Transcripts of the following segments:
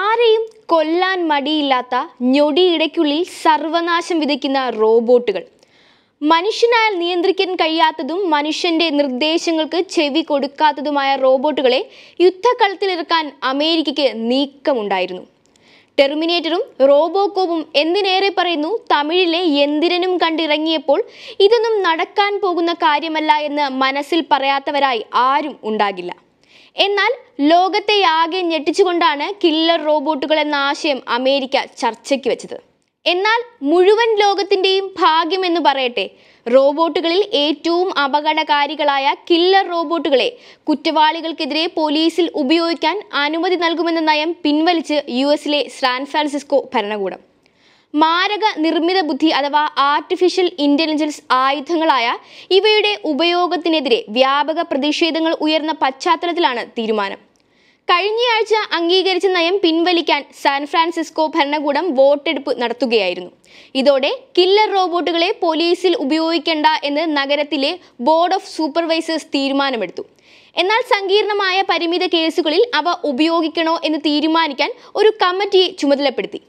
ആരെയും കൊല്ലാൻ മടിയില്ലാത്ത ഞൊടിയിടയ്ക്കുള്ളിൽ സർവനാശം വിതയ്ക്കുന്ന റോബോട്ടുകൾ മനുഷ്യനാൽ നിയന്ത്രിക്കാൻ കഴിയാത്തതും മനുഷ്യന്റെ നിർദ്ദേശങ്ങൾക്ക് ചെവി കൊടുക്കാത്തതുമായ റോബോട്ടുകളെ യുദ്ധക്കളത്തിലിറക്കാൻ അമേരിക്കയ്ക്ക് നീക്കമുണ്ടായിരുന്നു ടെർമിനേറ്ററും റോബോകോപ്പും എന്തിനേറെ പറയുന്നു തമിഴിലെ യന്ത്രനും കണ്ടിറങ്ങിയപ്പോൾ ഇതൊന്നും നടക്കാൻ പോകുന്ന കാര്യമല്ല എന്ന് മനസ്സിൽ പറയാത്തവരായി ആരും ഉണ്ടാകില്ല എന്നാൽ ലോകത്തെയാകെ ഞെട്ടിച്ചുകൊണ്ടാണ് കില്ലർ റോബോട്ടുകൾ എന്ന ആശയം അമേരിക്ക ചർച്ചയ്ക്ക് വെച്ചത് എന്നാൽ മുഴുവൻ ലോകത്തിൻ്റെയും എന്ന് പറയട്ടെ റോബോട്ടുകളിൽ ഏറ്റവും അപകടകാരികളായ കില്ലർ റോബോട്ടുകളെ കുറ്റവാളികൾക്കെതിരെ പോലീസിൽ ഉപയോഗിക്കാൻ അനുമതി നൽകുമെന്ന നയം പിൻവലിച്ച് യു എസിലെ സാൻ ഫ്രാൻസിസ്കോ ഭരണകൂടം മാരക നിർമ്മിത ബുദ്ധി അഥവാ ആർട്ടിഫിഷ്യൽ ഇന്റലിജൻസ് ആയുധങ്ങളായ ഇവയുടെ ഉപയോഗത്തിനെതിരെ വ്യാപക പ്രതിഷേധങ്ങൾ ഉയർന്ന പശ്ചാത്തലത്തിലാണ് തീരുമാനം കഴിഞ്ഞയാഴ്ച അംഗീകരിച്ച നയം പിൻവലിക്കാൻ സാൻ ഫ്രാൻസിസ്കോ ഭരണകൂടം വോട്ടെടുപ്പ് നടത്തുകയായിരുന്നു ഇതോടെ കില്ലർ റോബോട്ടുകളെ പോലീസിൽ ഉപയോഗിക്കേണ്ട എന്ന് നഗരത്തിലെ ബോർഡ് ഓഫ് സൂപ്പർവൈസേഴ്സ് തീരുമാനമെടുത്തു എന്നാൽ സങ്കീർണമായ പരിമിത കേസുകളിൽ അവ ഉപയോഗിക്കണോ എന്ന് തീരുമാനിക്കാൻ ഒരു കമ്മിറ്റിയെ ചുമതലപ്പെടുത്തി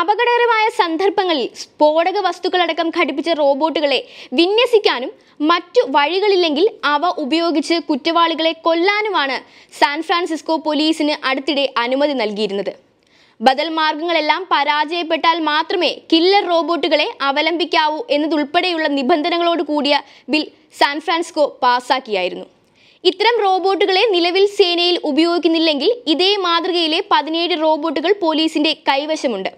അപകടകരമായ സന്ദർഭങ്ങളിൽ സ്ഫോടക വസ്തുക്കളടക്കം ഘടിപ്പിച്ച റോബോട്ടുകളെ വിന്യസിക്കാനും മറ്റു വഴികളില്ലെങ്കിൽ അവ ഉപയോഗിച്ച് കുറ്റവാളികളെ കൊല്ലാനുമാണ് സാൻ ഫ്രാൻസിസ്കോ പോലീസിന് അടുത്തിടെ അനുമതി നൽകിയിരുന്നത് ബദൽ മാർഗങ്ങളെല്ലാം പരാജയപ്പെട്ടാൽ മാത്രമേ കില്ലർ റോബോട്ടുകളെ അവലംബിക്കാവൂ എന്നതുൾപ്പെടെയുള്ള നിബന്ധനകളോട് കൂടിയ ബിൽ സാൻ ഫ്രാൻസിസ്കോ പാസാക്കിയായിരുന്നു ഇത്തരം റോബോട്ടുകളെ നിലവിൽ സേനയിൽ ഉപയോഗിക്കുന്നില്ലെങ്കിൽ ഇതേ മാതൃകയിലെ പതിനേഴ് റോബോട്ടുകൾ പോലീസിന്റെ കൈവശമുണ്ട്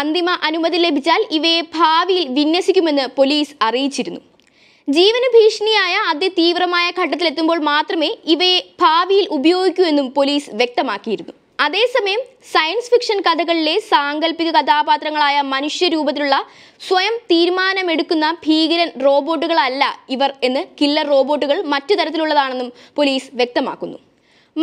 അന്തിമ അനുമതി ലഭിച്ചാൽ ഇവയെ ഭാവിയിൽ വിന്യസിക്കുമെന്ന് പോലീസ് അറിയിച്ചിരുന്നു ജീവന് ഭീഷണിയായ അതിതീവ്രമായ ഘട്ടത്തിലെത്തുമ്പോൾ മാത്രമേ ഇവയെ ഭാവിയിൽ ഉപയോഗിക്കൂ എന്നും പോലീസ് വ്യക്തമാക്കിയിരുന്നു അതേസമയം സയൻസ് ഫിക്ഷൻ കഥകളിലെ സാങ്കല്പിക കഥാപാത്രങ്ങളായ മനുഷ്യരൂപത്തിലുള്ള സ്വയം തീരുമാനമെടുക്കുന്ന ഭീകരൻ റോബോട്ടുകളല്ല ഇവർ എന്ന് കില്ലർ റോബോട്ടുകൾ മറ്റു തരത്തിലുള്ളതാണെന്നും പോലീസ് വ്യക്തമാക്കുന്നു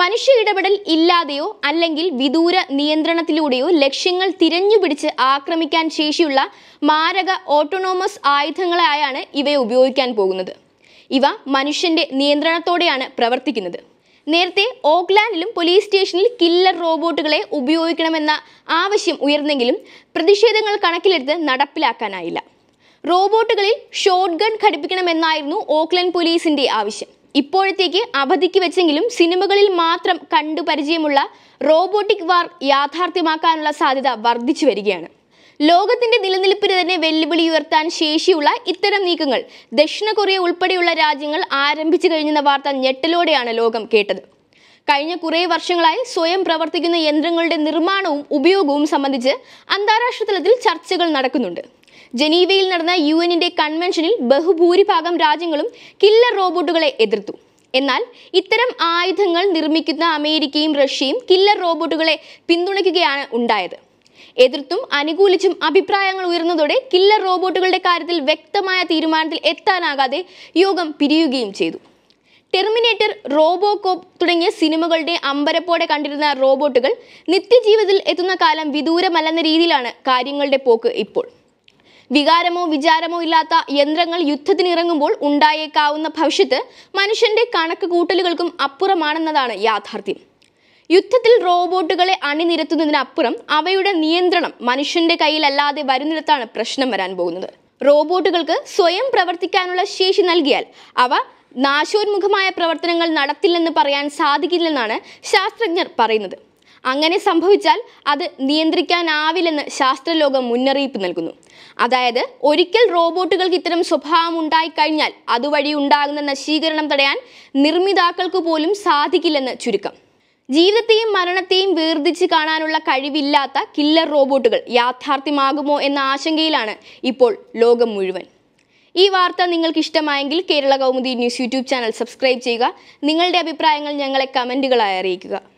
മനുഷ്യ ഇടപെടൽ ഇല്ലാതെയോ അല്ലെങ്കിൽ വിദൂര നിയന്ത്രണത്തിലൂടെയോ ലക്ഷ്യങ്ങൾ തിരഞ്ഞുപിടിച്ച് ആക്രമിക്കാൻ ശേഷിയുള്ള മാരക ഓട്ടോണോമസ് ആയുധങ്ങളായാണ് ഇവയെ ഉപയോഗിക്കാൻ പോകുന്നത് ഇവ മനുഷ്യന്റെ നിയന്ത്രണത്തോടെയാണ് പ്രവർത്തിക്കുന്നത് നേരത്തെ ഓക്ലാൻഡിലും പോലീസ് സ്റ്റേഷനിൽ കില്ലർ റോബോട്ടുകളെ ഉപയോഗിക്കണമെന്ന ആവശ്യം ഉയർന്നെങ്കിലും പ്രതിഷേധങ്ങൾ കണക്കിലെടുത്ത് നടപ്പിലാക്കാനായില്ല റോബോട്ടുകളിൽ ഷോട്ട്ഗൺ ഘടിപ്പിക്കണമെന്നായിരുന്നു ഓക്ലാൻഡ് പോലീസിന്റെ ആവശ്യം ഇപ്പോഴത്തേക്ക് അവധിക്ക് വെച്ചെങ്കിലും സിനിമകളിൽ മാത്രം കണ്ടു പരിചയമുള്ള റോബോട്ടിക് വാർ യാഥാർത്ഥ്യമാക്കാനുള്ള സാധ്യത വർദ്ധിച്ചു വരികയാണ് ലോകത്തിന്റെ നിലനിൽപ്പിന് തന്നെ വെല്ലുവിളി ഉയർത്താൻ ശേഷിയുള്ള ഇത്തരം നീക്കങ്ങൾ ദക്ഷിണ കൊറിയ ഉൾപ്പെടെയുള്ള രാജ്യങ്ങൾ ആരംഭിച്ചു കഴിഞ്ഞെന്ന വാർത്ത ഞെട്ടലോടെയാണ് ലോകം കേട്ടത് കഴിഞ്ഞ കുറേ വർഷങ്ങളായി സ്വയം പ്രവർത്തിക്കുന്ന യന്ത്രങ്ങളുടെ നിർമ്മാണവും ഉപയോഗവും സംബന്ധിച്ച് അന്താരാഷ്ട്ര തലത്തിൽ ചർച്ചകൾ നടക്കുന്നുണ്ട് ജനീവയിൽ നടന്ന യു എന്നിന്റെ കൺവെൻഷനിൽ ബഹുഭൂരിഭാഗം രാജ്യങ്ങളും കില്ലർ റോബോട്ടുകളെ എതിർത്തു എന്നാൽ ഇത്തരം ആയുധങ്ങൾ നിർമ്മിക്കുന്ന അമേരിക്കയും റഷ്യയും കില്ലർ റോബോട്ടുകളെ പിന്തുണയ്ക്കുകയാണ് ഉണ്ടായത് എതിർത്തും അനുകൂലിച്ചും അഭിപ്രായങ്ങൾ ഉയർന്നതോടെ കില്ലർ റോബോട്ടുകളുടെ കാര്യത്തിൽ വ്യക്തമായ തീരുമാനത്തിൽ എത്താനാകാതെ യോഗം പിരിയുകയും ചെയ്തു ടെർമിനേറ്റർ റോബോകോപ്പ് തുടങ്ങിയ സിനിമകളുടെ അമ്പരപ്പോടെ കണ്ടിരുന്ന റോബോട്ടുകൾ നിത്യജീവിതത്തിൽ എത്തുന്ന കാലം വിദൂരമല്ലെന്ന രീതിയിലാണ് കാര്യങ്ങളുടെ പോക്ക് ഇപ്പോൾ വികാരമോ വിചാരമോ ഇല്ലാത്ത യന്ത്രങ്ങൾ യുദ്ധത്തിനിറങ്ങുമ്പോൾ ഉണ്ടായേക്കാവുന്ന ഭവിഷ്യത്ത് മനുഷ്യന്റെ കണക്ക് കൂട്ടലുകൾക്കും അപ്പുറമാണെന്നതാണ് യാഥാർത്ഥ്യം യുദ്ധത്തിൽ റോബോട്ടുകളെ അണിനിരത്തുന്നതിനപ്പുറം അവയുടെ നിയന്ത്രണം മനുഷ്യന്റെ കയ്യിലല്ലാതെ വരുന്നിടത്താണ് പ്രശ്നം വരാൻ പോകുന്നത് റോബോട്ടുകൾക്ക് സ്വയം പ്രവർത്തിക്കാനുള്ള ശേഷി നൽകിയാൽ അവ നാശോന്മുഖമായ പ്രവർത്തനങ്ങൾ നടത്തില്ലെന്ന് പറയാൻ സാധിക്കില്ലെന്നാണ് ശാസ്ത്രജ്ഞർ പറയുന്നത് അങ്ങനെ സംഭവിച്ചാൽ അത് നിയന്ത്രിക്കാനാവില്ലെന്ന് ശാസ്ത്രലോകം മുന്നറിയിപ്പ് നൽകുന്നു അതായത് ഒരിക്കൽ റോബോട്ടുകൾക്ക് ഇത്തരം സ്വഭാവം ഉണ്ടായിക്കഴിഞ്ഞാൽ അതുവഴി ഉണ്ടാകുന്ന നശീകരണം തടയാൻ നിർമ്മിതാക്കൾക്ക് പോലും സാധിക്കില്ലെന്ന് ചുരുക്കം ജീവിതത്തെയും മരണത്തെയും വേർതിച്ച് കാണാനുള്ള കഴിവില്ലാത്ത കില്ലർ റോബോട്ടുകൾ യാഥാർത്ഥ്യമാകുമോ എന്ന ആശങ്കയിലാണ് ഇപ്പോൾ ലോകം മുഴുവൻ ഈ വാർത്ത നിങ്ങൾക്ക് ഇഷ്ടമായെങ്കിൽ Kerala Kaumudi news YouTube channel subscribe ചെയ്യുക നിങ്ങളുടെ അഭിപ്രായങ്ങൾ ഞങ്ങളെ കമൻറ്റുകളായി അറിയിക്കുക